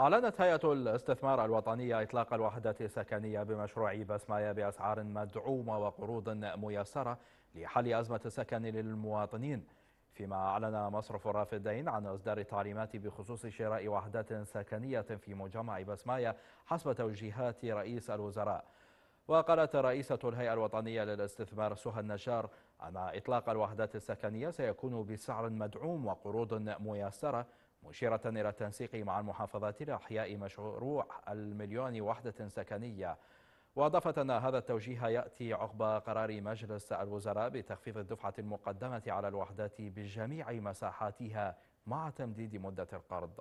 أعلنت هيئة الاستثمار الوطنية إطلاق الوحدات السكنية بمشروع بسمايا بأسعار مدعومة وقروض ميسرة لحل أزمة السكن للمواطنين فيما أعلن مصرف الرافدين عن إصدار تعليمات بخصوص شراء وحدات سكنية في مجمع بسمايا حسب توجيهات رئيس الوزراء وقالت رئيسة الهيئة الوطنية للاستثمار سهى النجار أن إطلاق الوحدات السكنية سيكون بسعر مدعوم وقروض ميسرة مشيرة إلى التنسيق مع المحافظات لإحياء مشروع المليون وحدة سكنية وأضافت أن هذا التوجيه يأتي عقب قرار مجلس الوزراء بتخفيض الدفعة المقدمة على الوحدات بجميع مساحاتها مع تمديد مدة القرض